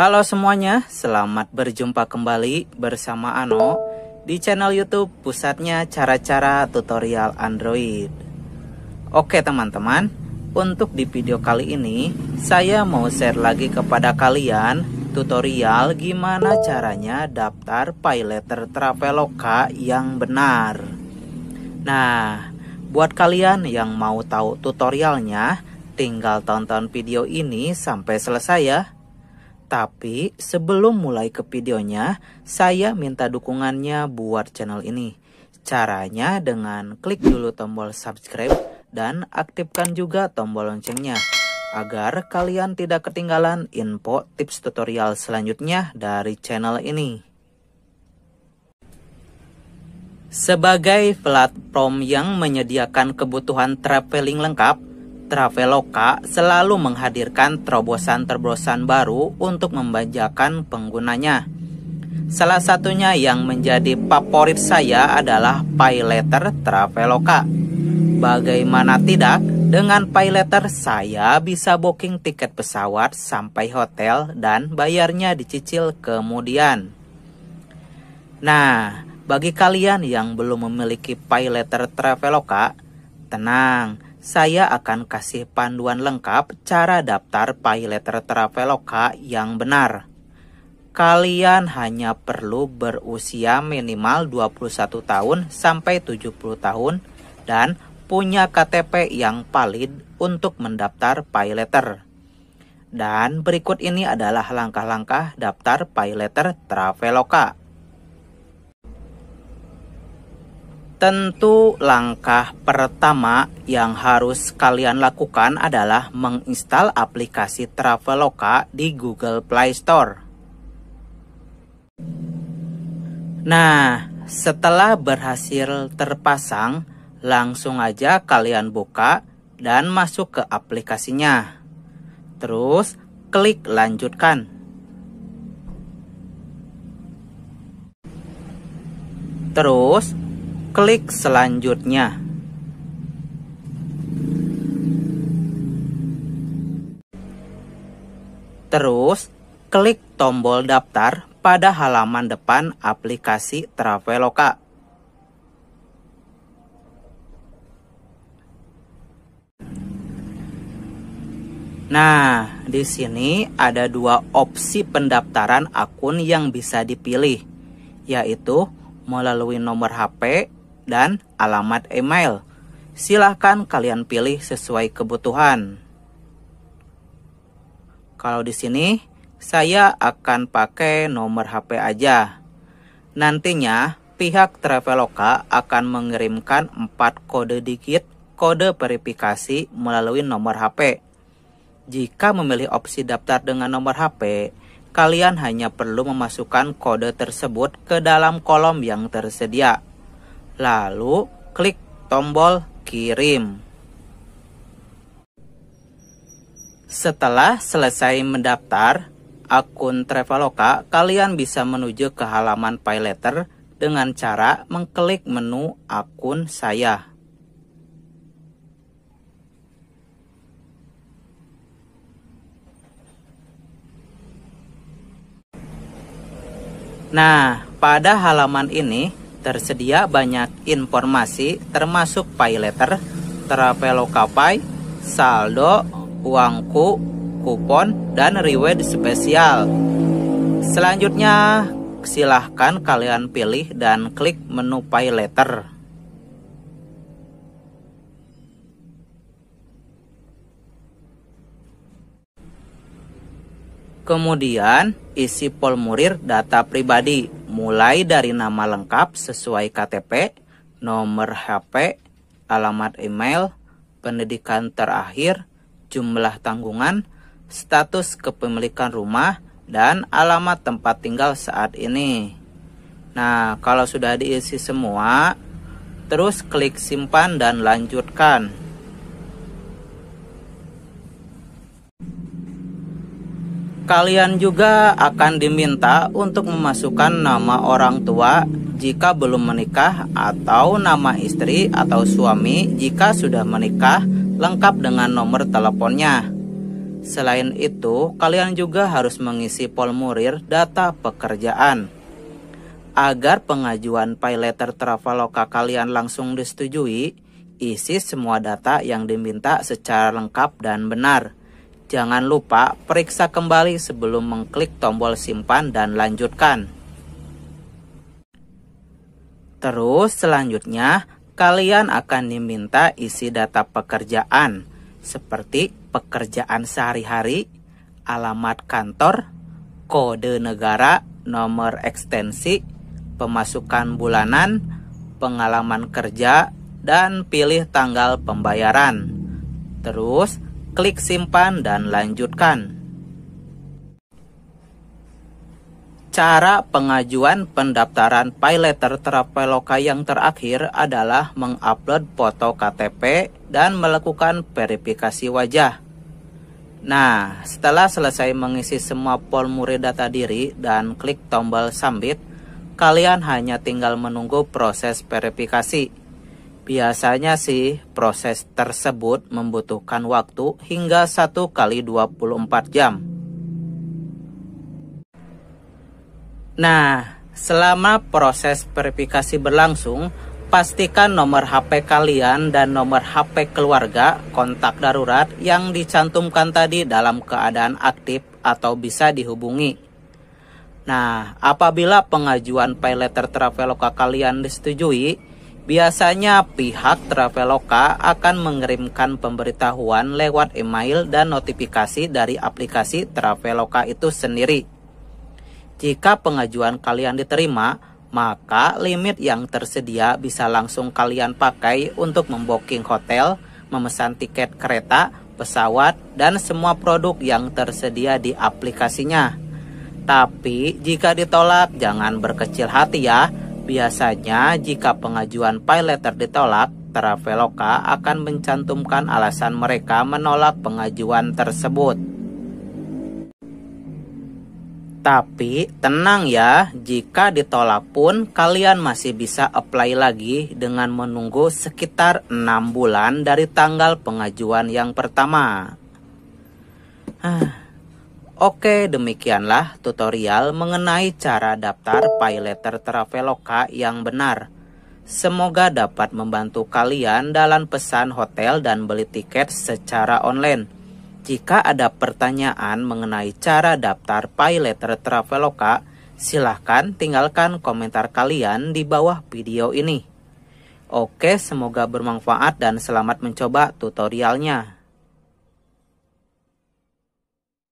Halo semuanya, selamat berjumpa kembali bersama Ano di channel YouTube pusatnya cara-cara tutorial Android. Oke teman-teman, untuk di video kali ini saya mau share lagi kepada kalian tutorial gimana caranya daftar Paylater Traveloka yang benar. Nah, buat kalian yang mau tahu tutorialnya, tinggal tonton video ini sampai selesai ya. Tapi sebelum mulai ke videonya, saya minta dukungannya buat channel ini. Caranya dengan klik dulu tombol subscribe dan aktifkan juga tombol loncengnya agar kalian tidak ketinggalan info tips tutorial selanjutnya dari channel ini. Sebagai platform yang menyediakan kebutuhan traveling lengkap, Traveloka selalu menghadirkan terobosan-terobosan baru untuk membajakan penggunanya. Salah satunya yang menjadi favorit saya adalah Pileter Traveloka. Bagaimana tidak, dengan Pileter saya bisa booking tiket pesawat sampai hotel dan bayarnya dicicil kemudian. Nah, bagi kalian yang belum memiliki Pileter Traveloka, tenang, saya akan kasih panduan lengkap cara daftar paylater traveloka yang benar. Kalian hanya perlu berusia minimal 21 tahun sampai 70 tahun dan punya KTP yang valid untuk mendaftar paylater. Dan berikut ini adalah langkah-langkah daftar paylater Traveloka. Tentu langkah pertama yang harus kalian lakukan adalah menginstal aplikasi Traveloka di Google Play Store. Nah, setelah berhasil terpasang, langsung aja kalian buka dan masuk ke aplikasinya. Terus klik lanjutkan. Terus klik selanjutnya. Terus, klik tombol daftar pada halaman depan aplikasi Traveloka. Nah, di sini ada dua opsi pendaftaran akun yang bisa dipilih, yaitu melalui nomor HP dan alamat email. Silahkan kalian pilih sesuai kebutuhan. Kalau di sini, saya akan pakai nomor HP aja. Nantinya, pihak Traveloka akan mengirimkan 4 kode digit kode verifikasi melalui nomor HP. Jika memilih opsi daftar dengan nomor HP, kalian hanya perlu memasukkan kode tersebut ke dalam kolom yang tersedia lalu klik tombol kirim. Setelah selesai mendaftar akun Traveloka, kalian bisa menuju ke halaman PayLater dengan cara mengklik menu akun saya. Nah, pada halaman ini Tersedia banyak informasi termasuk pay letter, traveloka pay, saldo, uangku, kupon, dan reward spesial. Selanjutnya, silahkan kalian pilih dan klik menu pay letter. Kemudian, isi formulir data pribadi mulai dari nama lengkap sesuai KTP, nomor HP, alamat email, pendidikan terakhir, jumlah tanggungan, status kepemilikan rumah, dan alamat tempat tinggal saat ini. Nah, kalau sudah diisi semua, terus klik simpan dan lanjutkan. Kalian juga akan diminta untuk memasukkan nama orang tua jika belum menikah atau nama istri atau suami jika sudah menikah lengkap dengan nomor teleponnya. Selain itu, kalian juga harus mengisi formulir data pekerjaan agar pengajuan pay letter Traveloka kalian langsung disetujui, isi semua data yang diminta secara lengkap dan benar. Jangan lupa periksa kembali sebelum mengklik tombol simpan dan lanjutkan. Terus selanjutnya, kalian akan diminta isi data pekerjaan seperti pekerjaan sehari-hari, alamat kantor, kode negara, nomor ekstensi, pemasukan bulanan, pengalaman kerja, dan pilih tanggal pembayaran. Terus, Klik simpan dan lanjutkan. Cara pengajuan pendaftaran PayLater Traveloka yang terakhir adalah mengupload foto KTP dan melakukan verifikasi wajah. Nah, setelah selesai mengisi semua formulir data diri dan klik tombol submit, kalian hanya tinggal menunggu proses verifikasi. Biasanya sih proses tersebut membutuhkan waktu hingga 1 kali 24 jam. Nah, selama proses verifikasi berlangsung, pastikan nomor HP kalian dan nomor HP keluarga kontak darurat yang dicantumkan tadi dalam keadaan aktif atau bisa dihubungi. Nah, apabila pengajuan pay letter traveloka kalian disetujui, Biasanya pihak Traveloka akan mengirimkan pemberitahuan lewat email dan notifikasi dari aplikasi Traveloka itu sendiri. Jika pengajuan kalian diterima, maka limit yang tersedia bisa langsung kalian pakai untuk memboking hotel, memesan tiket kereta, pesawat, dan semua produk yang tersedia di aplikasinya. Tapi jika ditolak, jangan berkecil hati ya. Biasanya, jika pengajuan pay letter ditolak, Traveloka akan mencantumkan alasan mereka menolak pengajuan tersebut. Tapi tenang ya, jika ditolak pun kalian masih bisa apply lagi dengan menunggu sekitar 6 bulan dari tanggal pengajuan yang pertama. Ah, Oke, demikianlah tutorial mengenai cara daftar PayLater Traveloka yang benar. Semoga dapat membantu kalian dalam pesan hotel dan beli tiket secara online. Jika ada pertanyaan mengenai cara daftar PayLater Traveloka, silahkan tinggalkan komentar kalian di bawah video ini. Oke, semoga bermanfaat dan selamat mencoba tutorialnya.